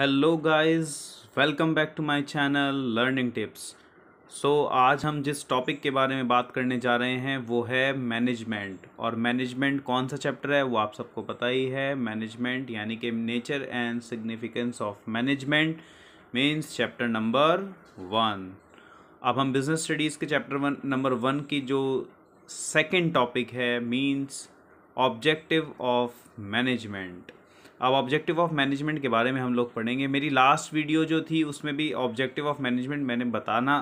hello guys welcome back to my channel learning tips so आज हम जिस topic के बारे में बात करने जा रहे हैं वो है मैनेजमेंट और मैनेजमेंट कौन सा चैप्टर है वो आप सबको पता ही है मैनेजमेंट यानी कि nature and significance of management means chapter number one अब हम बिजनेस स्टडीज़ के चैप्टर वन नंबर वन की जो सेकेंड टॉपिक है मीन्स ऑब्जेक्टिव ऑफ मैनेजमेंट अब ऑब्जेक्टिव ऑफ मैनेजमेंट के बारे में हम लोग पढ़ेंगे मेरी लास्ट वीडियो जो थी उसमें भी ऑब्जेक्टिव ऑफ मैनेजमेंट मैंने बताना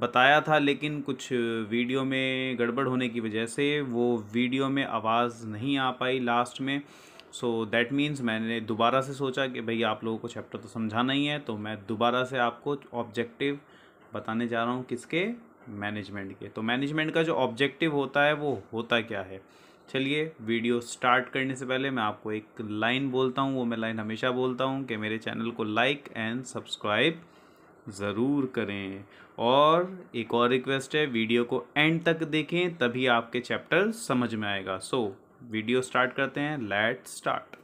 बताया था लेकिन कुछ वीडियो में गड़बड़ होने की वजह से वो वीडियो में आवाज़ नहीं आ पाई लास्ट में सो दैट मीन्स मैंने दोबारा से सोचा कि भाई आप लोगों को चैप्टर तो समझाना ही है तो मैं दोबारा से आपको ऑब्जेक्टिव बताने जा रहा हूँ किसके मैनेजमेंट के तो मैनेजमेंट का जो ऑब्जेक्टिव होता है वो होता क्या है चलिए वीडियो स्टार्ट करने से पहले मैं आपको एक लाइन बोलता हूँ वो मैं लाइन हमेशा बोलता हूँ कि मेरे चैनल को लाइक एंड सब्सक्राइब ज़रूर करें और एक और रिक्वेस्ट है वीडियो को एंड तक देखें तभी आपके चैप्टर समझ में आएगा सो so, वीडियो स्टार्ट करते हैं let start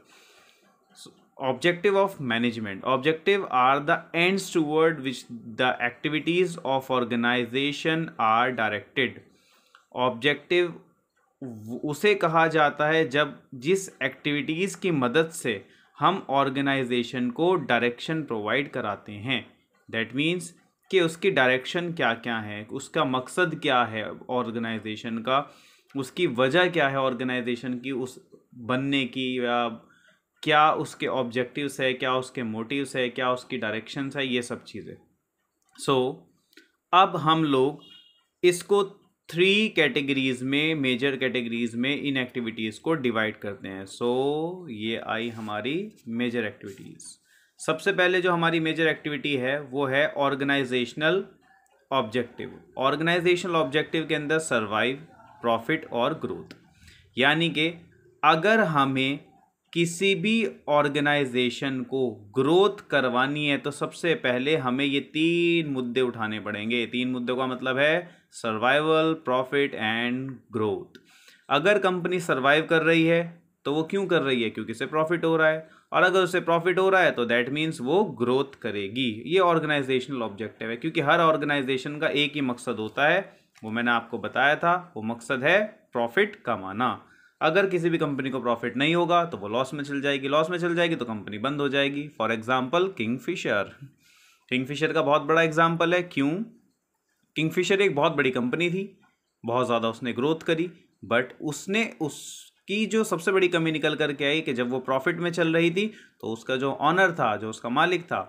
objective of management objective are the ends toward which the activities of organization are directed objective उसे कहा जाता है जब जिस एक्टिविटीज़ की मदद से हम ऑर्गेनाइजेशन को डायरेक्शन प्रोवाइड कराते हैं दैट मीन्स कि उसकी डायरेक्शन क्या क्या है उसका मकसद क्या है ऑर्गेनाइजेशन का उसकी वजह क्या है ऑर्गेनाइजेशन की उस बनने की या क्या उसके ऑब्जेक्टिव्स है क्या उसके मोटिव्स है क्या उसकी डायरेक्शंस है ये सब चीज़ें सो so, अब हम लोग इसको थ्री कैटेगरीज में मेजर कैटेगरीज में इन एक्टिविटीज़ को डिवाइड करते हैं सो so, ये आई हमारी मेजर एक्टिविटीज़ सबसे पहले जो हमारी मेजर एक्टिविटी है वो है ऑर्गेनाइजेशनल ऑब्जेक्टिव ऑर्गेनाइजेशनल ऑब्जेक्टिव के अंदर सर्वाइव प्रॉफिट और ग्रोथ यानी कि अगर हमें किसी भी ऑर्गेनाइजेशन को ग्रोथ करवानी है तो सबसे पहले हमें ये तीन मुद्दे उठाने पड़ेंगे तीन मुद्दों का मतलब है सर्वाइवल प्रॉफिट एंड ग्रोथ अगर कंपनी सर्वाइव कर रही है तो वो क्यों कर रही है क्योंकि उसे प्रॉफिट हो रहा है और अगर उसे प्रॉफिट हो रहा है तो दैट मीन्स वो ग्रोथ करेगी ये ऑर्गेनाइजेशनल ऑब्जेक्टिव है क्योंकि हर ऑर्गेनाइजेशन का एक ही मकसद होता है वो मैंने आपको बताया था वो मकसद है प्रॉफिट कमाना अगर किसी भी कंपनी को प्रॉफिट नहीं होगा तो वो लॉस में चल जाएगी लॉस में चल जाएगी तो कंपनी बंद हो जाएगी फॉर एग्जाम्पल किंगफिशर किंगफिशर का बहुत बड़ा एग्जाम्पल है क्यों किंगफिशर एक बहुत बड़ी कंपनी थी बहुत ज़्यादा उसने ग्रोथ करी बट उसने उसकी जो सबसे बड़ी कमी निकल करके आई कि जब वो प्रॉफिट में चल रही थी तो उसका जो ऑनर था जो उसका मालिक था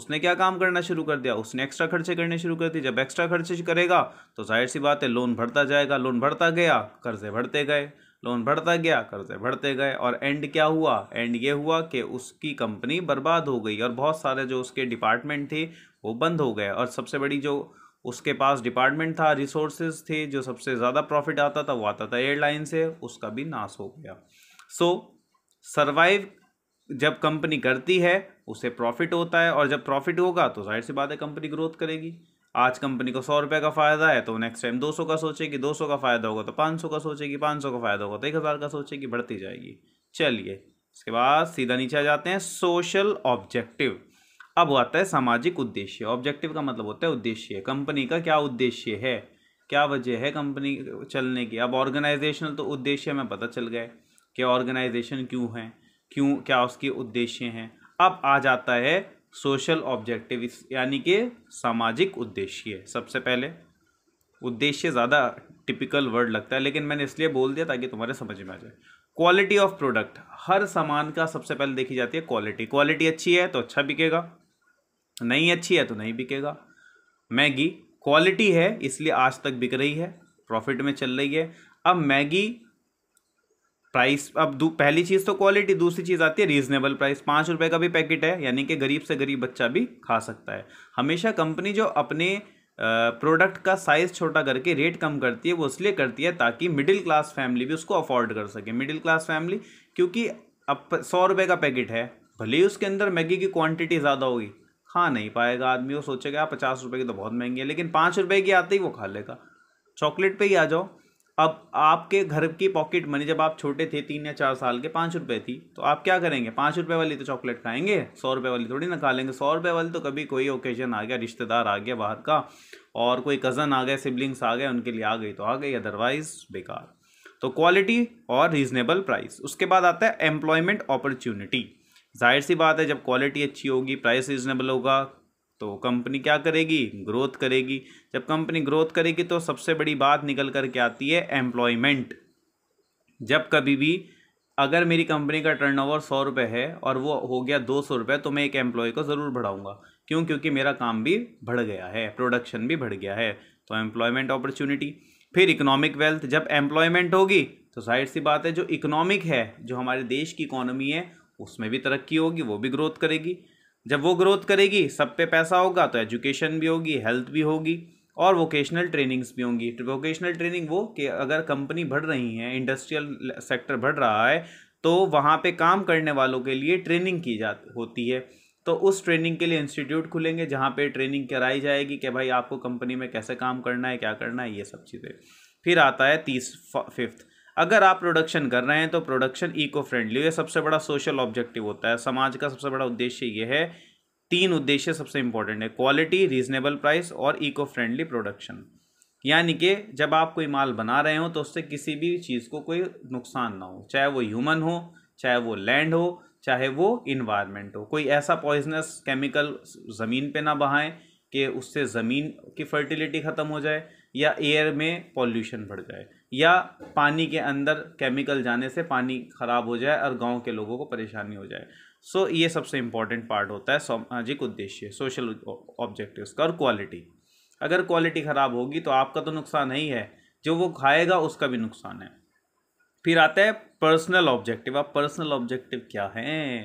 उसने क्या काम करना शुरू कर दिया उसने एक्स्ट्रा खर्चे करने शुरू कर दिए जब एक्स्ट्रा खर्चे करेगा तो जाहिर सी बात है लोन भरता जाएगा लोन भरता गया कर्जे भरते गए लोन बढ़ता गया कर्जे बढ़ते गए और एंड क्या हुआ एंड ये हुआ कि उसकी कंपनी बर्बाद हो गई और बहुत सारे जो उसके डिपार्टमेंट थे वो बंद हो गए और सबसे बड़ी जो उसके पास डिपार्टमेंट था रिसोर्सेज थे जो सबसे ज़्यादा प्रॉफिट आता था वो आता था एयरलाइन से उसका भी नाश हो गया सो so, सर्वाइव जब कंपनी करती है उसे प्रॉफिट होता है और जब प्रॉफिट होगा तो जाहिर सी बात है कंपनी ग्रोथ करेगी आज कंपनी को सौ रुपये का फ़ायदा है तो नेक्स्ट टाइम दो सौ का सोचेगी दो सौ का फ़ायदा होगा तो पाँच सौ का सोचेगी पाँच सौ का फ़ायदा होगा तो एक हज़ार का सोचेगी बढ़ती जाएगी चलिए इसके बाद सीधा नीचे आ जाते हैं सोशल ऑब्जेक्टिव अब आता है सामाजिक उद्देश्य ऑब्जेक्टिव का मतलब होता है उद्देश्य कंपनी का क्या उद्देश्य है क्या वजह है कंपनी चलने की अब ऑर्गेनाइजेशनल तो उद्देश्य में पता चल गए कि ऑर्गेनाइजेशन क्यों है क्यों क्या उसके उद्देश्य हैं अब आ जाता है सोशल ऑब्जेक्टिव यानी कि सामाजिक उद्देश्य सबसे पहले उद्देश्य ज़्यादा टिपिकल वर्ड लगता है लेकिन मैंने इसलिए बोल दिया ताकि तुम्हारे समझ में आ जाए क्वालिटी ऑफ प्रोडक्ट हर सामान का सबसे पहले देखी जाती है क्वालिटी क्वालिटी अच्छी है तो अच्छा बिकेगा नहीं अच्छी है तो नहीं बिकेगा मैगी क्वालिटी है इसलिए आज तक बिक रही है प्रॉफिट में चल रही है अब मैगी प्राइस अब पहली चीज़ तो क्वालिटी दूसरी चीज़ आती है रीजनेबल प्राइस पाँच रुपये का भी पैकेट है यानी कि गरीब से गरीब बच्चा भी खा सकता है हमेशा कंपनी जो अपने प्रोडक्ट का साइज़ छोटा करके रेट कम करती है वो इसलिए करती है ताकि मिडिल क्लास फैमिली भी उसको अफोर्ड कर सके मिडिल क्लास फैमिली क्योंकि अब सौ रुपये का पैकेट है भले ही उसके अंदर मैगी की क्वांटिटी ज़्यादा होगी खा नहीं पाएगा आदमी वो सोचेगा पचास रुपये की तो बहुत महंगी है लेकिन पाँच रुपये की आते ही वो खा लेगा चॉकलेट पे ही आ जाओ अब आपके घर की पॉकेट मनी जब आप छोटे थे तीन या चार साल के पाँच रुपये थी तो आप क्या करेंगे पाँच रुपये वाली तो चॉकलेट खाएंगे सौ रुपये वाली थोड़ी ना खा लेंगे सौ रुपये वाली तो कभी कोई ओकेजन आ गया रिश्तेदार आ गया बाहर का और कोई कज़न आ गए सिबलिंग्स आ गए उनके लिए आ गई तो आ गई अदरवाइज़ बेकार तो क्वालिटी और रीजनेबल प्राइस उसके बाद आता है एम्प्लॉयमेंट अपॉर्चुनिटी जाहिर सी बात है जब क्वालिटी अच्छी होगी प्राइस रीजनेबल होगा तो कंपनी क्या करेगी ग्रोथ करेगी जब कंपनी ग्रोथ करेगी तो सबसे बड़ी बात निकल कर के आती है एम्प्लॉयमेंट जब कभी भी अगर मेरी कंपनी का टर्नओवर सौ रुपये है और वो हो गया दो सौ रुपये तो मैं एक एम्प्लॉय को ज़रूर बढ़ाऊँगा क्यों क्योंकि मेरा काम भी बढ़ गया है प्रोडक्शन भी बढ़ गया है तो एम्प्लॉयमेंट अपॉर्चुनिटी फिर इकोनॉमिक वेल्थ जब एम्प्लॉयमेंट होगी तो जाहिर सी बात है जो इकोनॉमिक है जो हमारे देश की इकोनॉमी है उसमें भी तरक्की होगी वो भी ग्रोथ करेगी जब वो ग्रोथ करेगी सब पे पैसा होगा तो एजुकेशन भी होगी हेल्थ भी होगी और वोकेशनल ट्रेनिंग्स भी होंगी वोकेशनल तो ट्रेनिंग वो कि अगर कंपनी बढ़ रही है इंडस्ट्रियल सेक्टर बढ़ रहा है तो वहाँ पे काम करने वालों के लिए ट्रेनिंग की जा होती है तो उस ट्रेनिंग के लिए इंस्टीट्यूट खुलेंगे जहाँ पे ट्रेनिंग कराई जाएगी कि भाई आपको कंपनी में कैसे काम करना है क्या करना है ये सब चीज़ें फिर आता है तीस फिफ्थ अगर आप प्रोडक्शन कर रहे हैं तो प्रोडक्शन इको फ्रेंडली ये सबसे बड़ा सोशल ऑब्जेक्टिव होता है समाज का सबसे बड़ा उद्देश्य ये है तीन उद्देश्य सबसे इंपॉर्टेंट है क्वालिटी रीजनेबल प्राइस और इको फ्रेंडली प्रोडक्शन यानी कि जब आप कोई माल बना रहे हो तो उससे किसी भी चीज़ को कोई नुकसान ना हो चाहे वो ह्यूमन हो चाहे वो लैंड हो चाहे वो इन्वायरमेंट हो कोई ऐसा पॉइजनस केमिकल ज़मीन पे ना बहाएं कि उससे ज़मीन की फर्टिलिटी ख़त्म हो जाए या एयर में पॉल्यूशन बढ़ जाए या पानी के अंदर केमिकल जाने से पानी ख़राब हो जाए और गांव के लोगों को परेशानी हो जाए सो so, ये सबसे इम्पॉर्टेंट पार्ट होता है सामाजिक उद्देश्य सोशल ऑब्जेक्टिव्स का और क्वालिटी अगर क्वालिटी ख़राब होगी तो आपका तो नुकसान ही है जो वो खाएगा उसका भी नुकसान है फिर आता है पर्सनल ऑब्जेक्टिव अब पर्सनल ऑब्जेक्टिव क्या है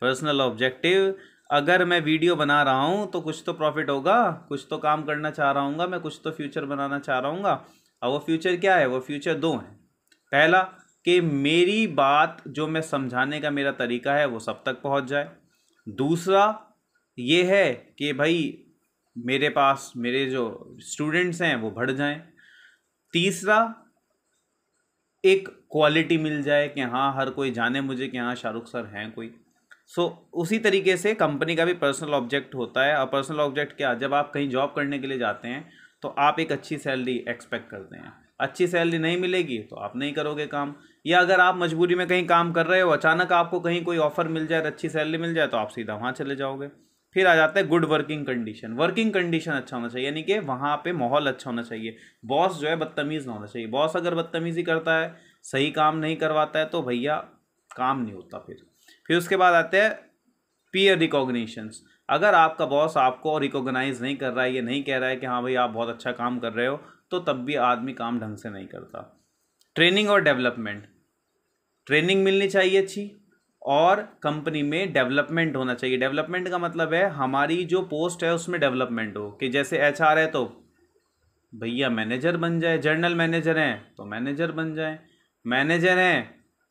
पर्सनल ऑब्जेक्टिव अगर मैं वीडियो बना रहा हूँ तो कुछ तो प्रॉफिट होगा कुछ तो काम करना चाह रहा हूँ मैं कुछ तो फ्यूचर बनाना चाह रहा हूँ और वो फ्यूचर क्या है वो फ्यूचर दो हैं पहला कि मेरी बात जो मैं समझाने का मेरा तरीका है वो सब तक पहुंच जाए दूसरा ये है कि भाई मेरे पास मेरे जो स्टूडेंट्स हैं वो बढ़ जाएं तीसरा एक क्वालिटी मिल जाए कि हाँ हर कोई जाने मुझे कि हाँ शाहरुख सर हैं कोई सो so, उसी तरीके से कंपनी का भी पर्सनल ऑब्जेक्ट होता है और पर्सनल ऑब्जेक्ट क्या जब आप कहीं जॉब करने के लिए जाते हैं तो आप एक अच्छी सैलरी एक्सपेक्ट करते हैं अच्छी सैलरी नहीं मिलेगी तो आप नहीं करोगे काम या अगर आप मजबूरी में कहीं काम कर रहे हो अचानक आपको कहीं कोई ऑफर मिल जाए अच्छी सैलरी मिल जाए तो आप सीधा वहाँ चले जाओगे फिर आ जाता है good working condition working condition अच्छा होना चाहिए यानी कि वहाँ पे माहौल अच्छा होना चाहिए बॉस जो है बदतमीज़ ना होना चाहिए बॉस अगर बदतमीज़ी करता है सही काम नहीं करवाता है तो भैया काम नहीं होता फिर फिर उसके बाद आते हैं पीयर रिकॉग्निशंस अगर आपका बॉस आपको रिकोगनाइज़ नहीं कर रहा है ये नहीं कह रहा है कि हाँ भाई आप बहुत अच्छा काम कर रहे हो तो तब भी आदमी काम ढंग से नहीं करता ट्रेनिंग और डेवलपमेंट ट्रेनिंग मिलनी चाहिए अच्छी और कंपनी में डेवलपमेंट होना चाहिए डेवलपमेंट का मतलब है हमारी जो पोस्ट है उसमें डेवलपमेंट हो कि जैसे एच है तो भैया मैनेजर बन जाए जर्नल मैनेजर हैं तो मैनेजर बन जाए मैनेजर हैं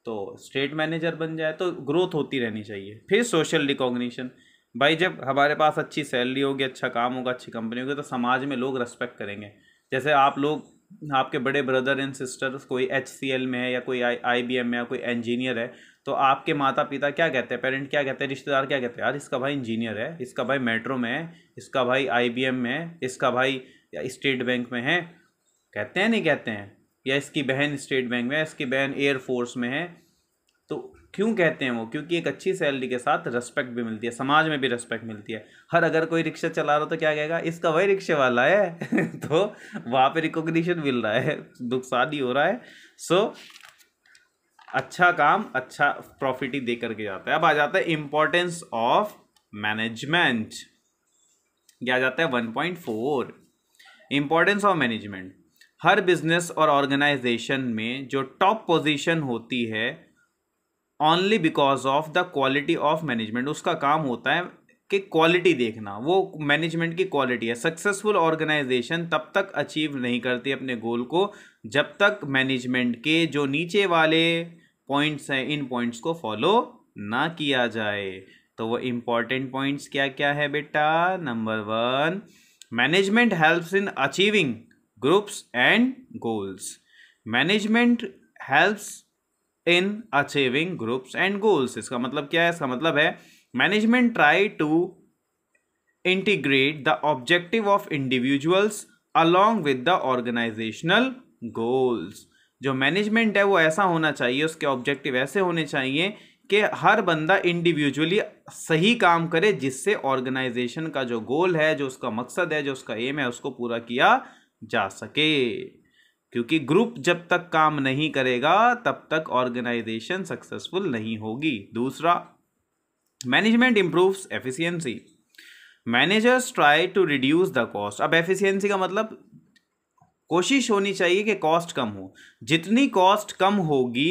तो स्टेट मैनेजर बन जाए तो ग्रोथ होती रहनी चाहिए फिर सोशल रिकॉग्निशन भाई जब हमारे पास अच्छी सैलरी होगी अच्छा काम होगा अच्छी कंपनी होगी तो समाज में लोग रेस्पेक्ट करेंगे जैसे आप लोग आपके बड़े ब्रदर एंड सिस्टर्स कोई एच में है या कोई आई आई बी एम में या कोई इंजीनियर है तो आपके माता पिता क्या कहते हैं पेरेंट क्या कहते हैं रिश्तेदार क्या कहते हैं यार इसका भाई इंजीनियर है इसका भाई मेट्रो में है इसका भाई आई बी एम में है इसका भाई स्टेट बैंक में है कहते हैं नहीं कहते हैं या इसकी बहन स्टेट बैंक में है इसकी बहन एयरफोर्स में है तो क्यों कहते हैं वो क्योंकि एक अच्छी सैलरी के साथ रेस्पेक्ट भी मिलती है समाज में भी रेस्पेक्ट मिलती है हर अगर कोई रिक्शा चला रहा तो क्या कहेगा इसका वही रिक्शे वाला है तो वहाँ पे रिकॉग्निशन मिल रहा है नुकसान ही हो रहा है सो अच्छा काम अच्छा प्रॉफिट ही दे करके जाता है अब आ जाता है इम्पोर्टेंस ऑफ मैनेजमेंट यह आ जाता है one point four importance of management हर बिजनेस और ऑर्गेनाइजेशन में जो टॉप पोजीशन होती है only because of the quality of management उसका काम होता है कि क्वालिटी देखना वो मैनेजमेंट की क्वालिटी है सक्सेसफुल ऑर्गेनाइजेशन तब तक अचीव नहीं करती अपने गोल को जब तक मैनेजमेंट के जो नीचे वाले पॉइंट्स हैं इन पॉइंट्स को फॉलो ना किया जाए तो वो इम्पॉर्टेंट पॉइंट्स क्या क्या है बेटा number one management helps in achieving groups and goals management helps in achieving groups and goals इसका मतलब क्या है इसका मतलब है management try to integrate the objective of individuals along with the organizational goals जो मैनेजमेंट है वो ऐसा होना चाहिए उसके ऑब्जेक्टिव ऐसे होने चाहिए कि हर बंदा इंडिविजुअली सही काम करे जिससे ऑर्गेनाइजेशन का जो गोल है जो उसका मकसद है जो उसका एम है उसको पूरा किया जा सके क्योंकि ग्रुप जब तक काम नहीं करेगा तब तक ऑर्गेनाइजेशन सक्सेसफुल नहीं होगी दूसरा management improves efficiency managers try to reduce the cost अब एफिशिएंसी का मतलब कोशिश होनी चाहिए कि कॉस्ट कम हो जितनी कॉस्ट कम होगी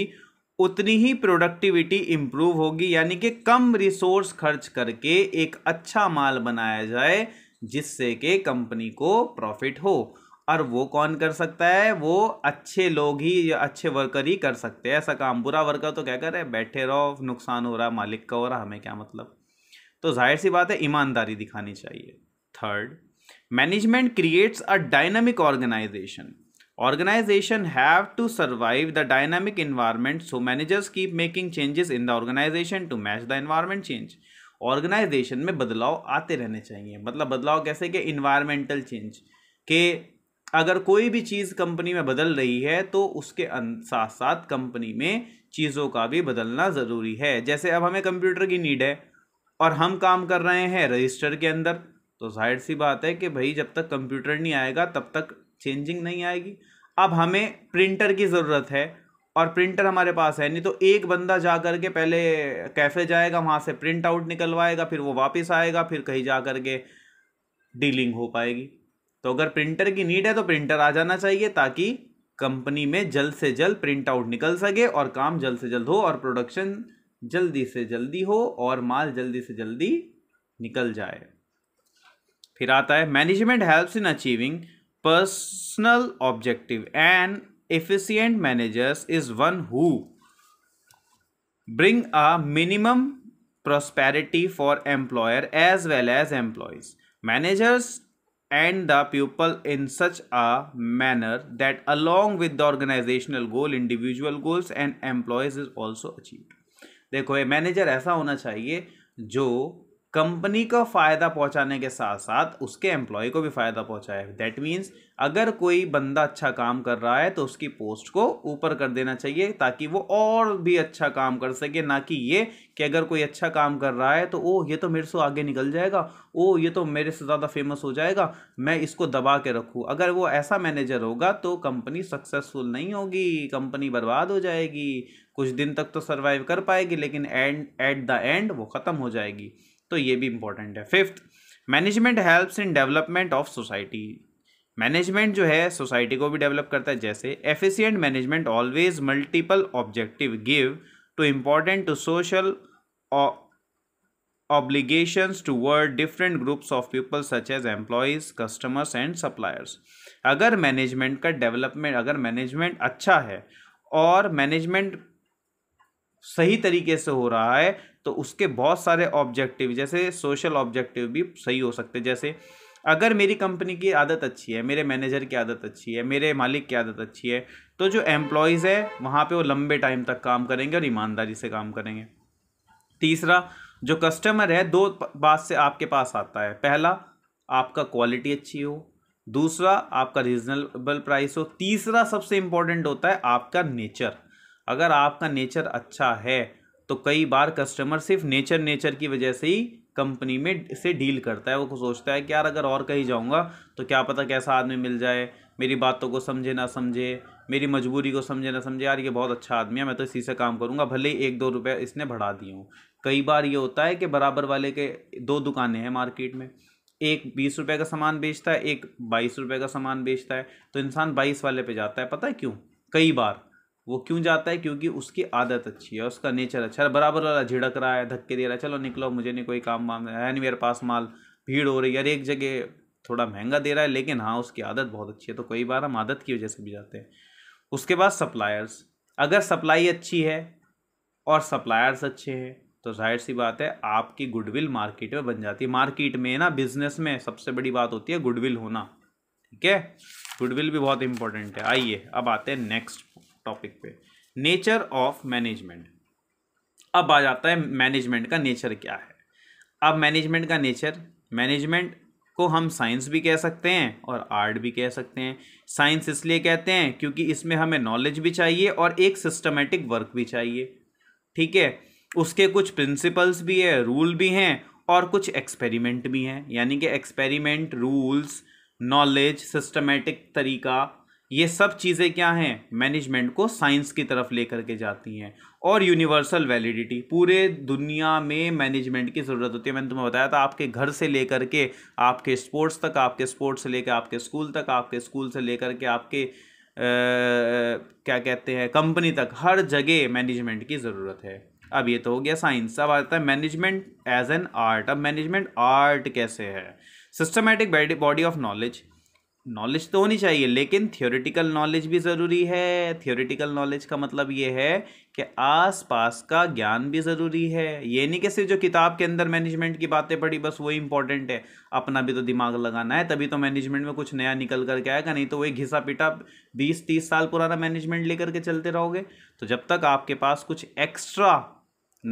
उतनी ही प्रोडक्टिविटी इम्प्रूव होगी यानी कि कम रिसोर्स खर्च करके एक अच्छा माल बनाया जाए जिससे कि कंपनी को प्रॉफिट हो और वो कौन कर सकता है वो अच्छे लोग ही या अच्छे वर्कर ही कर सकते हैं ऐसा काम बुरा वर्कर तो क्या करे बैठे रहो नुकसान हो रहा मालिक का हो रहा हमें क्या मतलब तो जाहिर सी बात है ईमानदारी दिखानी चाहिए third management creates a dynamic organization organization have to survive the dynamic environment so managers keep making changes in the organization to match the environment change organization में बदलाव आते रहने चाहिए मतलब बदलाव कैसे कि इन्वायरमेंटल चेंज के अगर कोई भी चीज़ कंपनी में बदल रही है तो उसके साथ साथ कंपनी में चीज़ों का भी बदलना ज़रूरी है जैसे अब हमें कंप्यूटर की नीड है और हम काम कर रहे हैं रजिस्टर के अंदर तो जाहिर सी बात है कि भाई जब तक कंप्यूटर नहीं आएगा तब तक चेंजिंग नहीं आएगी अब हमें प्रिंटर की ज़रूरत है और प्रिंटर हमारे पास है नहीं तो एक बंदा जा कर के पहले कैफ़े जाएगा वहाँ से प्रिंट आउट निकलवाएगा फिर वो वापस आएगा फिर कहीं जा कर के डीलिंग हो पाएगी तो अगर प्रिंटर की नीड है तो प्रिंटर आ जाना चाहिए ताकि कंपनी में जल्द से जल्द प्रिंट आउट निकल सके और काम जल्द से जल्द हो और प्रोडक्शन जल्दी से जल्दी हो और माल जल्दी से जल्दी निकल जाए फिर आता है management helps in achieving personal objective and efficient managers is one who bring a minimum prosperity for employer as well as employees managers and the pupil in such a manner that along with the organizational goal individual goals and employees is also achieved देखो ये manager ऐसा होना चाहिए जो company का फ़ायदा पहुंचाने के साथ साथ उसके एम्प्लॉय को भी फ़ायदा पहुंचाए दैट मीन्स अगर कोई बंदा अच्छा काम कर रहा है तो उसकी पोस्ट को ऊपर कर देना चाहिए ताकि वो और भी अच्छा काम कर सके ना कि ये कि अगर कोई अच्छा काम कर रहा है तो ओ ये तो मेरे से आगे निकल जाएगा ओ ये तो मेरे से ज़्यादा फेमस हो जाएगा मैं इसको दबा के रखूँ अगर वो ऐसा मैनेजर होगा तो कंपनी सक्सेसफुल नहीं होगी कंपनी बर्बाद हो जाएगी कुछ दिन तक तो सर्वाइव कर पाएगी लेकिन एंड एट द एंड वो ख़त्म हो जाएगी तो ये भी इम्पॉर्टेंट है fifth management helps in development of society management जो है सोसाइटी को भी डेवलप करता है जैसे efficient management always multiple objective give to important to social toward different groups of people such as employees customers and suppliers अगर management का development अगर मैनेजमेंट अच्छा है और मैनेजमेंट सही तरीके से हो रहा है तो उसके बहुत सारे ऑब्जेक्टिव जैसे सोशल ऑब्जेक्टिव भी सही हो सकते जैसे अगर मेरी कंपनी की आदत अच्छी है मेरे मैनेजर की आदत अच्छी है मेरे मालिक की आदत अच्छी है तो जो एम्प्लॉयज़ है वहाँ पे वो लंबे टाइम तक काम करेंगे और ईमानदारी से काम करेंगे तीसरा जो कस्टमर है दो बात से आपके पास आता है पहला आपका क्वालिटी अच्छी हो दूसरा आपका रीजनेबल प्राइस हो तीसरा सबसे इम्पॉर्टेंट होता है आपका नेचर अगर आपका नेचर अच्छा है तो कई बार कस्टमर सिर्फ नेचर नेचर की वजह से ही कंपनी में से डील करता है वो सोचता है कि यार अगर और कहीं जाऊँगा तो क्या पता कैसा आदमी मिल जाए मेरी बातों को समझे ना समझे मेरी मजबूरी को समझे ना समझे यार ये बहुत अच्छा आदमी है मैं तो इसी से काम करूँगा भले ही एक दो रुपये इसने बढ़ा दिए हूँ कई बार ये होता है कि बराबर वाले के दो दुकानें हैं मार्केट में एक बीस रुपये का सामान बेचता है एक बाईस रुपये का सामान बेचता है तो इंसान बाईस वाले पर जाता है पता है क्यों कई बार वो क्यों जाता है क्योंकि उसकी आदत अच्छी है उसका नेचर अच्छा है बराबर वाला झिड़क रहा है धक्के दे रहा है चलो निकलो मुझे नहीं कोई काम वाम है नहीं मेरे पास माल भीड़ हो रही है यार एक जगह थोड़ा महंगा दे रहा है लेकिन हाँ उसकी आदत बहुत अच्छी है तो कई बार हम आदत की वजह से भी जाते हैं उसके बाद सप्लायर्स अगर सप्लाई अच्छी है और सप्लायर्स अच्छे हैं तो जाहिर सी बात है आपकी गुडविल मार्केट में बन जाती है मार्केट में ना बिजनेस में सबसे बड़ी बात होती है गुडविल होना ठीक है गुडविल भी बहुत इंपॉर्टेंट है आइए अब आते हैं नेक्स्ट टॉपिक पे नेचर ऑफ मैनेजमेंट अब आ जाता है मैनेजमेंट का नेचर क्या है अब मैनेजमेंट का नेचर मैनेजमेंट को हम साइंस भी कह सकते हैं और आर्ट भी कह सकते हैं साइंस इसलिए कहते हैं क्योंकि इसमें हमें नॉलेज भी चाहिए और एक सिस्टमेटिक वर्क भी चाहिए ठीक है उसके कुछ प्रिंसिपल्स भी है रूल भी हैं और कुछ एक्सपेरिमेंट भी हैं यानी कि एक्सपेरिमेंट रूल्स नॉलेज सिस्टमेटिक तरीका ये सब चीज़ें क्या हैं मैनेजमेंट को साइंस की तरफ लेकर के जाती हैं और यूनिवर्सल वैलिडिटी पूरे दुनिया में मैनेजमेंट की ज़रूरत होती है मैंने तुम्हें बताया था आपके घर से लेकर के आपके स्पोर्ट्स तक आपके स्पोर्ट्स से लेकर आपके स्कूल तक आपके स्कूल से लेकर के आपके आ, क्या कहते हैं कंपनी तक हर जगह मैनेजमेंट की ज़रूरत है अब ये तो हो गया साइंस अब आता है मैनेजमेंट एज एन आर्ट अब मैनेजमेंट आर्ट कैसे है systematic body of knowledge knowledge तो होनी चाहिए लेकिन थियोरिटिकल नॉलेज भी ज़रूरी है थियोरिटिकल नॉलेज का मतलब ये है कि आसपास का ज्ञान भी ज़रूरी है ये नहीं कि सिर्फ जो किताब के अंदर मैनेजमेंट की बातें पढ़ी बस वही इंपॉर्टेंट है अपना भी तो दिमाग लगाना है तभी तो मैनेजमेंट में कुछ नया निकल करके आएगा नहीं तो वही घिसा पिटा बीस तीस साल पुराना मैनेजमेंट लेकर के चलते रहोगे तो जब तक आपके पास कुछ एक्स्ट्रा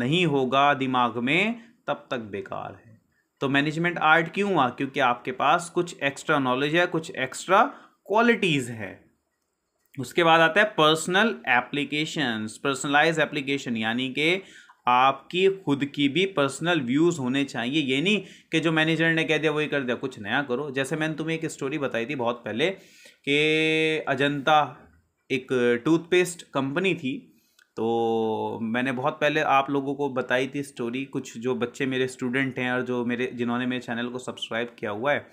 नहीं होगा दिमाग में तब तक बेकार है तो मैनेजमेंट आर्ट क्यों हुआ क्योंकि आपके पास कुछ एक्स्ट्रा नॉलेज है कुछ एक्स्ट्रा क्वालिटीज़ है उसके बाद आता है पर्सनल एप्लीकेशन पर्सनलाइज एप्लीकेशन यानी कि आपकी खुद की भी पर्सनल व्यूज़ होने चाहिए ये नहीं कि जो मैनेजर ने कह दिया वही कर दिया कुछ नया करो जैसे मैंने तुम्हें एक स्टोरी बताई थी बहुत पहले कि अजंता एक टूथपेस्ट कंपनी थी तो मैंने बहुत पहले आप लोगों को बताई थी स्टोरी कुछ जो बच्चे मेरे स्टूडेंट हैं और जो मेरे जिन्होंने मेरे चैनल को सब्सक्राइब किया हुआ है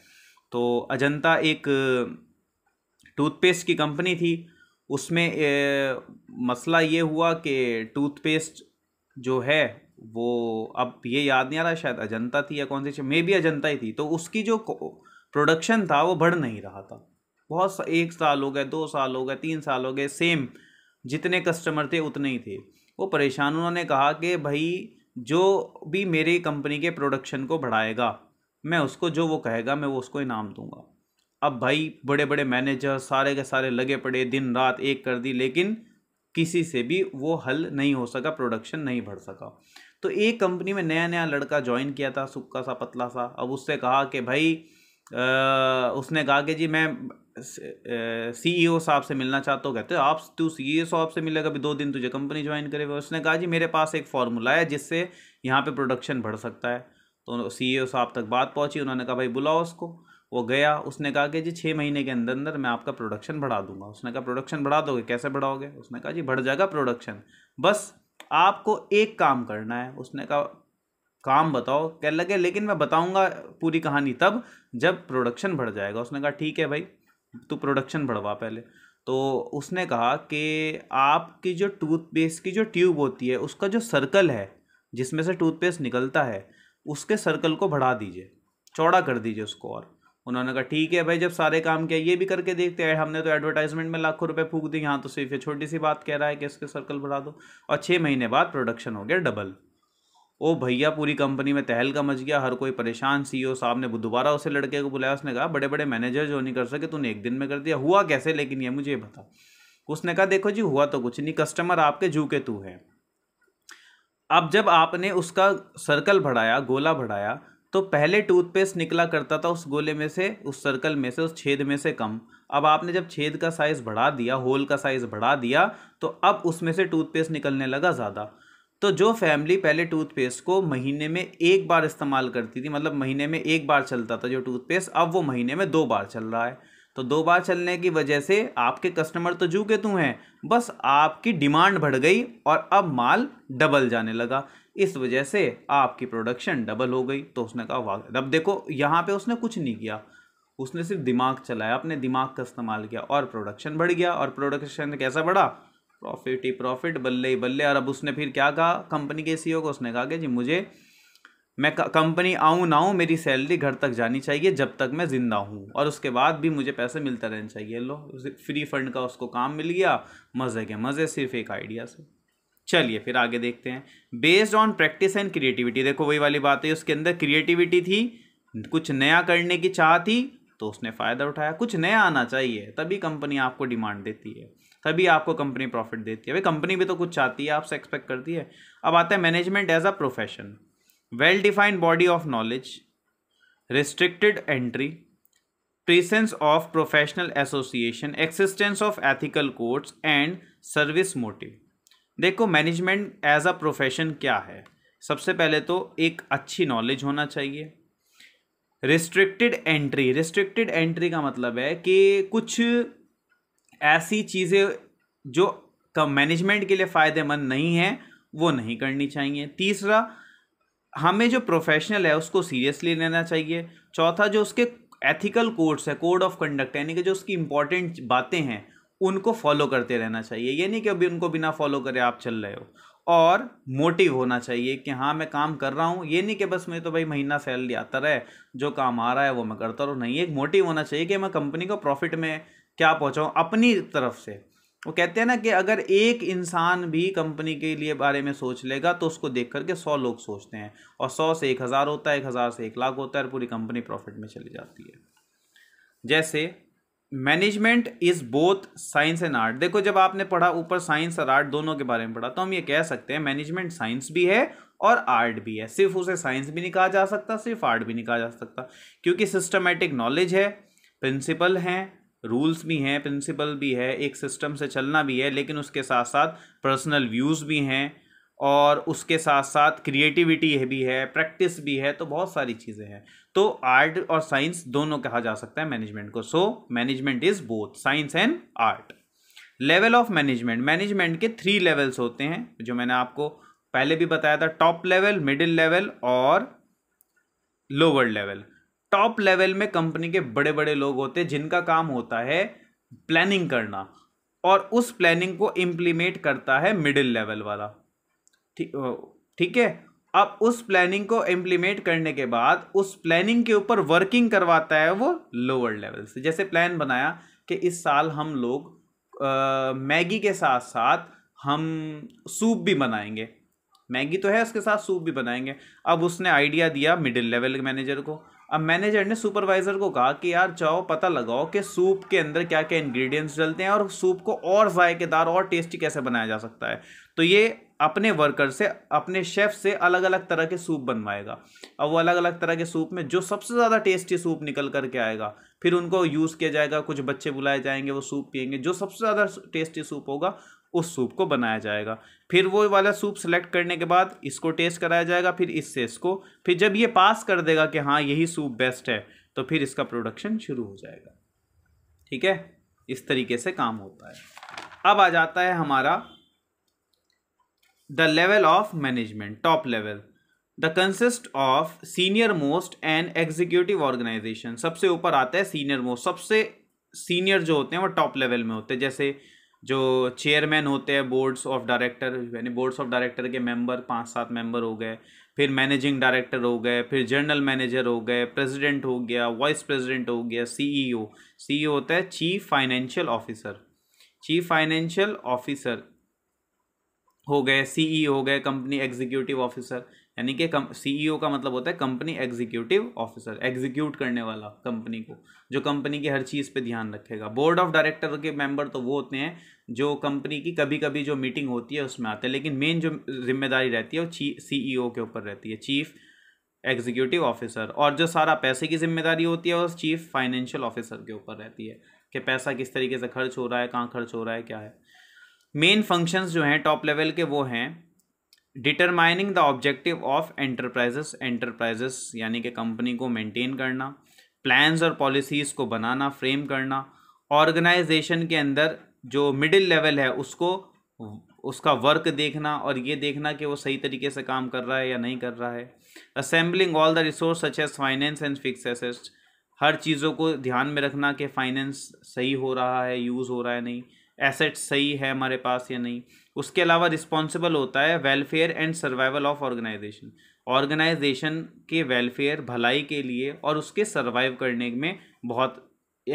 तो अजंता एक टूथपेस्ट की कंपनी थी उसमें ए, मसला ये हुआ कि टूथपेस्ट जो है वो अब ये याद नहीं आ रहा शायद अजंता थी या कौन सी मे भी अजंता ही थी तो उसकी जो प्रोडक्शन था वो बढ़ नहीं रहा था बहुत सा, एक साल हो गए दो साल हो गए तीन साल हो गए सेम जितने कस्टमर थे उतने ही थे वो परेशान उन्होंने कहा कि भाई जो भी मेरी कंपनी के प्रोडक्शन को बढ़ाएगा मैं उसको जो वो कहेगा मैं वो उसको इनाम दूंगा अब भाई बड़े बड़े मैनेजर सारे के सारे लगे पड़े दिन रात एक कर दी लेकिन किसी से भी वो हल नहीं हो सका प्रोडक्शन नहीं बढ़ सका तो एक कंपनी में नया नया लड़का ज्वाइन किया था सुक्का सा पतला सा अब उससे कहा कि भाई आ, उसने कहा कि जी मैं सीईओ e साहब से मिलना चाहता हो कहते आप तू सीईओ e साहब से मिलेगा अभी दो दिन तुझे कंपनी ज्वाइन करे उसने कहा जी मेरे पास एक फार्मूला है जिससे यहाँ पे प्रोडक्शन बढ़ सकता है तो सीईओ e साहब तक बात पहुँची उन्होंने कहा भाई बुलाओ उसको वो गया उसने कहा कि जी छः महीने के अंदर अंदर मैं आपका प्रोडक्शन बढ़ा दूंगा उसने कहा प्रोडक्शन बढ़ा दोगे कैसे बढ़ाओगे उसने कहा जी बढ़ जाएगा प्रोडक्शन बस आपको एक काम करना है उसने कहा काम बताओ कह लगे लेकिन मैं बताऊंगा पूरी कहानी तब जब प्रोडक्शन बढ़ जाएगा उसने कहा ठीक है भाई तो प्रोडक्शन बढ़वा पहले तो उसने कहा कि आपकी जो टूथपेस्ट की जो ट्यूब होती है उसका जो सर्कल है जिसमें से टूथपेस्ट निकलता है उसके सर्कल को बढ़ा दीजिए चौड़ा कर दीजिए उसको और उन्होंने कहा ठीक है भाई जब सारे काम किया ये भी करके देखते हैं हमने तो एडवर्टाइजमेंट में लाखों रुपए फूक दिए यहाँ तो सिर्फ ये छोटी सी बात कह रहा है कि इसके सर्कल बढ़ा दो और छः महीने बाद प्रोडक्शन हो गया डबल ओ भैया पूरी कंपनी में तहलका मच गया हर कोई परेशान सीईओ e साहब ने दोबारा उसे लड़के को बुलाया उसने कहा बड़े बड़े मैनेजर जो नहीं कर सके तूने एक दिन में कर दिया हुआ कैसे लेकिन ये मुझे बता उसने कहा देखो जी हुआ तो कुछ नहीं कस्टमर आपके जू के तू है अब जब आपने उसका सर्कल बढ़ाया गोला बढ़ाया तो पहले टूथपेस्ट निकला करता था उस गोले में से उस सर्कल में से उस छेद में से कम अब आपने जब छेद का साइज़ बढ़ा दिया होल का साइज़ बढ़ा दिया तो अब उसमें से टूथपेस्ट निकलने लगा ज़्यादा तो जो फैमिली पहले टूथपेस्ट को महीने में एक बार इस्तेमाल करती थी मतलब महीने में एक बार चलता था जो टूथपेस्ट अब वो महीने में दो बार चल रहा है तो दो बार चलने की वजह से आपके कस्टमर तो जू के तू हैं बस आपकी डिमांड बढ़ गई और अब माल डबल जाने लगा इस वजह से आपकी प्रोडक्शन डबल हो गई तो उसने कहा वाह अब देखो यहाँ पे उसने कुछ नहीं किया उसने सिर्फ दिमाग चलाया अपने दिमाग का इस्तेमाल किया और प्रोडक्शन बढ़ गया और प्रोडक्शन कैसा बढ़ा प्रॉफिट ही प्रॉफिट बल्ले ही बल्ले और अब उसने फिर क्या कहा कंपनी के सीईओ e को उसने कहा कि जी मुझे मैं कंपनी आऊँ ना आऊँ मेरी सैलरी घर तक जानी चाहिए जब तक मैं ज़िंदा हूँ और उसके बाद भी मुझे पैसे मिलता रहने चाहिए लो फ्री फंड का उसको काम मिल गया मज़े के मज़े सिर्फ एक आइडिया से चलिए फिर आगे देखते हैं based on practice and creativity देखो वही वाली बात है उसके अंदर क्रिएटिविटी थी कुछ नया करने की चाह थी तो उसने फ़ायदा उठाया कुछ नया आना चाहिए तभी कंपनी आपको डिमांड देती है तभी आपको कंपनी प्रॉफिट देती है भाई कंपनी भी तो कुछ चाहती है आपसे एक्सपेक्ट करती है अब आता है management as a profession well defined body of knowledge restricted entry presence of professional association existence of ethical codes and service motive देखो मैनेजमेंट एज अ प्रोफेशन क्या है सबसे पहले तो एक अच्छी नॉलेज होना चाहिए रिस्ट्रिक्टेड एंट्री रिस्ट्रिक्टेड एंट्री का मतलब है कि कुछ ऐसी चीज़ें जो कम मैनेजमेंट के लिए फ़ायदेमंद नहीं है वो नहीं करनी चाहिए तीसरा हमें जो प्रोफेशनल है उसको सीरियसली लेना चाहिए चौथा जो उसके एथिकल कोड्स है कोड ऑफ कंडक्ट यानी कि जो उसकी इंपॉर्टेंट बातें हैं उनको फॉलो करते रहना चाहिए ये नहीं कि अभी उनको बिना फॉलो करे आप चल रहे हो और मोटिव होना चाहिए कि हाँ मैं काम कर रहा हूँ ये नहीं कि बस मैं तो भाई महीना सैलरी आता रहे जो काम आ रहा है वो मैं करता रहूँ नहीं एक मोटिव होना चाहिए कि मैं कंपनी को प्रॉफिट में क्या पहुँचाऊँ अपनी तरफ से वो कहते हैं ना कि अगर एक इंसान भी कंपनी के लिए बारे में सोच लेगा तो उसको देख करके सौ लोग सोचते हैं और सौ से एक हज़ार होता है एक हज़ार से एक लाख होता है और पूरी कंपनी प्रॉफिट में चली जाती है जैसे management is both science and art देखो जब आपने पढ़ा ऊपर साइंस और आर्ट दोनों के बारे में पढ़ा तो हम ये कह सकते हैं मैनेजमेंट साइंस भी है और आर्ट भी है सिर्फ उसे साइंस भी नहीं कहा जा सकता सिर्फ आर्ट भी नहीं कहा जा सकता क्योंकि सिस्टमेटिक नॉलेज है प्रिंसिपल हैं रूल्स भी हैं प्रिंसिपल भी है एक सिस्टम से चलना भी है लेकिन उसके साथ साथ पर्सनल व्यूज़ भी हैं और उसके साथ साथ क्रिएटिविटी भी है प्रैक्टिस भी है तो बहुत सारी चीज़ें हैं तो आर्ट और साइंस दोनों कहा जा सकता है मैनेजमेंट को so management is both science and art level of management management के थ्री लेवल्स होते हैं जो मैंने आपको पहले भी बताया था टॉप लेवल मिडिल लेवल और लोअर लेवल टॉप लेवल में कंपनी के बड़े बड़े लोग होते हैं जिनका काम होता है प्लानिंग करना और उस प्लानिंग को इम्प्लीमेंट करता है मिडिल लेवल वाला ठीक ठीक है अब उस प्लानिंग को इम्प्लीमेंट करने के बाद उस प्लानिंग के ऊपर वर्किंग करवाता है वो लोअर लेवल से जैसे प्लान बनाया कि इस साल हम लोग मैगी के साथ साथ हम सूप भी बनाएंगे मैगी तो है उसके साथ सूप भी बनाएंगे अब उसने आइडिया दिया मिडिल लेवल के मैनेजर को अब मैनेजर ने सुपरवाइजर को कहा कि यार जाओ पता लगाओ कि सूप के अंदर क्या क्या इंग्रेडिएंट्स डलते हैं और सूप को और जायकेदार और टेस्टी कैसे बनाया जा सकता है तो ये अपने वर्कर से अपने शेफ़ से अलग अलग तरह के सूप बनवाएगा अब वो अलग अलग तरह के सूप में जो सबसे ज़्यादा टेस्टी सूप निकल करके आएगा फिर उनको यूज़ किया जाएगा कुछ बच्चे बुलाए जाएंगे वो सूप पियेंगे जो सबसे ज़्यादा टेस्टी सूप होगा उस सूप को बनाया जाएगा फिर वो वाला सूप सेलेक्ट करने के बाद इसको टेस्ट कराया जाएगा फिर इससे इसको फिर जब ये पास कर देगा कि हाँ यही सूप बेस्ट है तो फिर इसका प्रोडक्शन शुरू हो जाएगा ठीक है इस तरीके से काम होता है अब आ जाता है हमारा the level of management top level the consist of senior most and executive organization सबसे ऊपर आता है सीनियर मोस्ट सबसे सीनियर जो होते हैं वो टॉप लेवल में होते हैं जैसे जो चेयरमैन होते हैं बोर्ड्स ऑफ डायरेक्टर यानी बोर्ड्स ऑफ डायरेक्टर के मेंबर पांच सात मेंबर हो गए फिर मैनेजिंग डायरेक्टर हो गए फिर जनरल मैनेजर हो गए प्रेसिडेंट हो गया वाइस प्रेसिडेंट हो गया सीईओ सीईओ e e होता है chief financial officer chief financial officer हो गए सीई e हो गए कंपनी एग्जीक्यूटिव ऑफिसर यानी कि सीईओ e का मतलब होता है कंपनी एग्जीक्यूटिव ऑफिसर एग्जीक्यूट करने वाला कंपनी को जो कंपनी की हर चीज़ पे ध्यान रखेगा बोर्ड ऑफ डायरेक्टर के मेंबर तो वो होते हैं जो कंपनी की कभी कभी जो मीटिंग होती है उसमें आते हैं लेकिन मेन जो जिम्मेदारी रहती है वो सीईओ e के ऊपर रहती है चीफ एग्जीक्यूटिव ऑफिसर और जो सारा पैसे की जिम्मेदारी होती है वो चीफ फाइनेंशियल ऑफिसर के ऊपर रहती है कि पैसा किस तरीके से खर्च हो रहा है कहाँ खर्च हो रहा है क्या है मेन फंक्शंस जो हैं टॉप लेवल के वो हैं determining the objective of enterprises enterprises यानी कि कंपनी को मेंटेन करना प्लान्स और पॉलिसीज़ को बनाना फ्रेम करना ऑर्गेनाइजेशन के अंदर जो मिडिल लेवल है उसको उसका वर्क देखना और ये देखना कि वो सही तरीके से काम कर रहा है या नहीं कर रहा है assembling all the resource such as finance and fix assets हर चीज़ों को ध्यान में रखना कि फाइनेंस सही हो रहा है यूज़ हो रहा है नहीं एसेट्स सही है हमारे पास या नहीं उसके अलावा रिस्पॉन्सिबल होता है welfare and survival of organization organization के वेलफेयर भलाई के लिए और उसके सर्वाइव करने में बहुत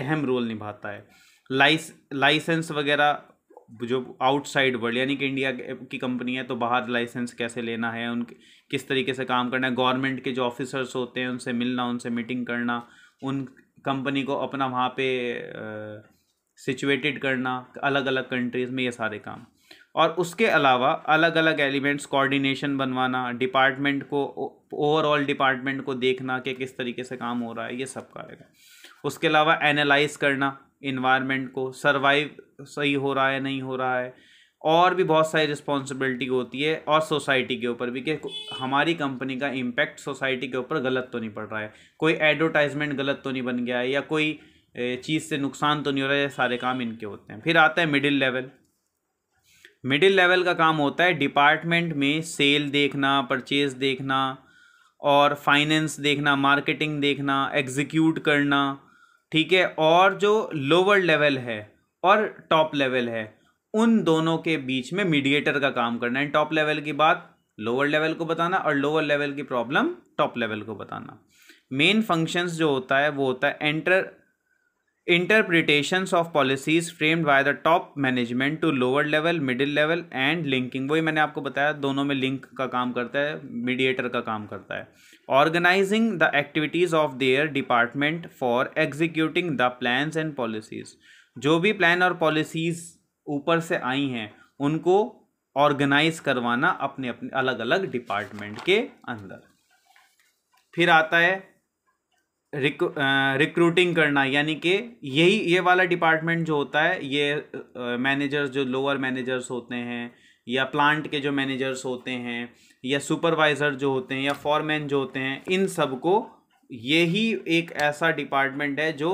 अहम रोल निभाता है लाइस लाइसेंस वगैरह जो आउटसाइड वर्ल्ड यानी कि इंडिया की कंपनी है तो बाहर लाइसेंस कैसे लेना है उनके किस तरीके से काम करना है गवर्नमेंट के जो ऑफिसर्स होते हैं उनसे मिलना उनसे मीटिंग करना उन कंपनी को अपना वहाँ पे सिचुएटेड करना अलग अलग कंट्रीज़ में ये सारे काम और उसके अलावा अलग अलग एलिमेंट्स कोऑर्डिनेशन बनवाना डिपार्टमेंट को ओवरऑल डिपार्टमेंट को देखना कि किस तरीके से काम हो रहा है ये सब का है उसके अलावा एनालाइज करना इन्वायरमेंट को सर्वाइव सही हो रहा है नहीं हो रहा है और भी बहुत सारी रिस्पॉन्सिबिलिटी होती है और सोसाइटी के ऊपर भी कि हमारी कंपनी का इम्पैक्ट सोसाइटी के ऊपर गलत तो नहीं पड़ रहा है कोई एडवर्टाइजमेंट गलत तो नहीं बन गया है या कोई चीज़ से नुकसान तो नहीं हो रहा है सारे काम इनके होते हैं फिर आता है मिडिल लेवल मिडिल लेवल का काम होता है डिपार्टमेंट में सेल देखना परचेज देखना और फाइनेंस देखना मार्केटिंग देखना एग्जीक्यूट करना ठीक है और जो लोअर लेवल है और टॉप लेवल है उन दोनों के बीच में मीडिएटर का काम करना है टॉप लेवल की बात लोअर लेवल को बताना और लोअर लेवल की प्रॉब्लम टॉप लेवल को बताना मेन फंक्शंस जो होता है वो होता है enter interpretations of policies framed by the top management to lower level middle level and linking वही मैंने आपको बताया दोनों में लिंक का काम करता है मीडिएटर का काम करता है organizing the activities of their department for executing the plan and policies जो भी प्लान और पॉलिसीज़ ऊपर से आई हैं उनको ऑर्गेनाइज करवाना अपने अपने अलग अलग डिपार्टमेंट के अंदर फिर आता है रिक्रूटिंग करना यानी कि यही ये वाला डिपार्टमेंट जो होता है ये मैनेजर्स जो लोअर मैनेजर्स होते हैं या प्लांट के जो मैनेजर्स होते हैं या सुपरवाइज़र जो होते हैं या फॉरमैन जो होते हैं इन सब को यही एक ऐसा डिपार्टमेंट है जो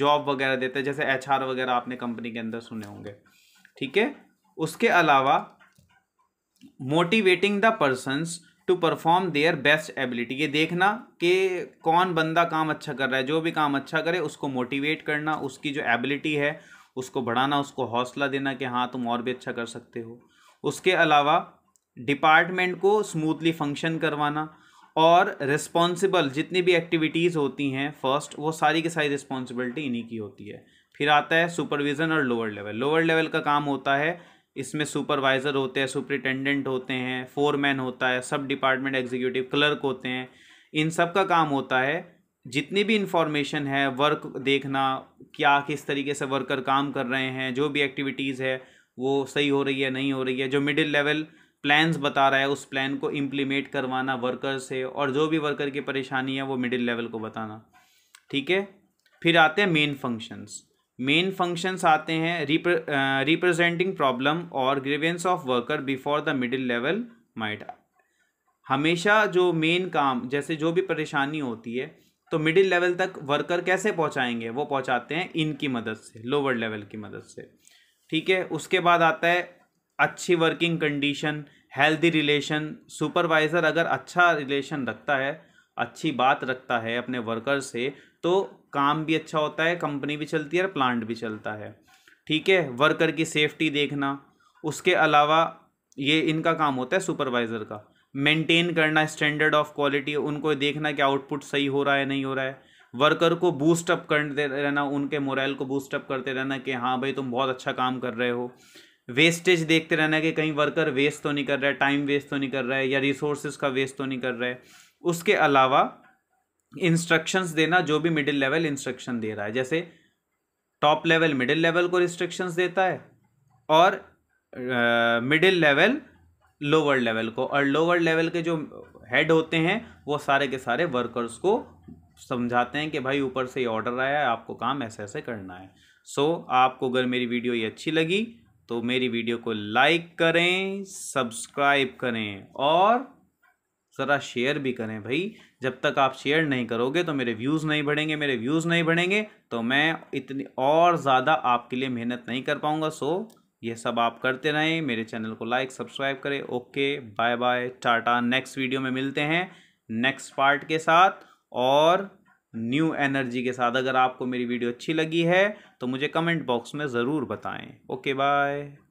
जॉब वगैरह देता है जैसे एच वगैरह आपने कंपनी के अंदर सुने होंगे ठीक है उसके अलावा motivating the persons to perform their best ability ये देखना कि कौन बंदा काम अच्छा कर रहा है जो भी काम अच्छा करे उसको मोटिवेट करना उसकी जो एबिलिटी है उसको बढ़ाना उसको हौसला देना कि हाँ तुम और भी अच्छा कर सकते हो उसके अलावा डिपार्टमेंट को स्मूथली फंक्शन करवाना और रिस्पॉन्सिबल जितनी भी एक्टिविटीज़ होती हैं फर्स्ट वो सारी की सारी रिस्पॉन्सिबिलिटी इन्हीं की होती है फिर आता है सुपरविज़न और लोअर लेवल लोअर लेवल का काम होता है इसमें सुपरवाइज़र होते हैं सुपरिटेंडेंट होते हैं फोरमैन होता है सब डिपार्टमेंट एग्जीक्यूटिव क्लर्क होते हैं इन सब का काम होता है जितनी भी इंफॉर्मेशन है वर्क देखना क्या किस तरीके से वर्कर काम कर रहे हैं जो भी एक्टिविटीज़ है वो सही हो रही है नहीं हो रही है जो मिडिल लेवल प्लान्स बता रहा है उस प्लान को इम्प्लीमेंट करवाना वर्कर से और जो भी वर्कर की परेशानी है वो मिडिल लेवल को बताना ठीक है फिर आते हैं मेन फंक्शंस मेन फंक्शंस आते हैं रिप्रेजेंटिंग प्रॉब्लम और grievances of worker before the middle level might हमेशा जो मेन काम जैसे जो भी परेशानी होती है तो मिडिल लेवल तक वर्कर कैसे पहुंचाएंगे वो पहुंचाते हैं इनकी मदद से लोअर लेवल की मदद से ठीक है उसके बाद आता है अच्छी working condition healthy relation supervisor अगर अच्छा रिलेशन रखता है अच्छी बात रखता है अपने वर्कर से तो काम भी अच्छा होता है कंपनी भी चलती है और प्लांट भी चलता है ठीक है वर्कर की सेफ्टी देखना उसके अलावा ये इनका काम होता है सुपरवाइज़र का मेंटेन करना स्टैंडर्ड ऑफ क्वालिटी उनको देखना कि आउटपुट सही हो रहा है नहीं हो रहा है वर्कर को बूस्ट अप करते रहना उनके मोरल को बूस्ट अप करते रहना कि हाँ भाई तुम बहुत अच्छा काम कर रहे हो वेस्टेज देखते रहना कि कहीं वर्कर वेस्ट तो नहीं कर रहा है टाइम वेस्ट तो नहीं कर रहा है या रिसोर्सेज का वेस्ट तो नहीं कर रहा है उसके अलावा इंस्ट्रक्शंस देना जो भी मिडिल लेवल इंस्ट्रक्शन दे रहा है जैसे टॉप लेवल मिडिल लेवल को रिस्ट्रिक्शंस देता है और मिडिल लेवल लोअर लेवल को और लोअर लेवल के जो हेड होते हैं वो सारे के सारे वर्कर्स को समझाते हैं कि भाई ऊपर से ये ऑर्डर आया है आपको काम ऐसे ऐसे करना है सो so, आपको अगर मेरी वीडियो ये अच्छी लगी तो मेरी वीडियो को लाइक करें सब्सक्राइब करें और ज़रा शेयर भी करें भाई जब तक आप शेयर नहीं करोगे तो मेरे व्यूज़ नहीं बढ़ेंगे मेरे व्यूज़ नहीं बढ़ेंगे तो मैं इतनी और ज़्यादा आपके लिए मेहनत नहीं कर पाऊँगा सो ये सब आप करते रहें मेरे चैनल को लाइक सब्सक्राइब करें okay bye bye ta-ta next video में मिलते हैं नेक्स्ट पार्ट के साथ और न्यू एनर्जी के साथ अगर आपको मेरी वीडियो अच्छी लगी है तो मुझे कमेंट बॉक्स में ज़रूर बताएं ओके बाय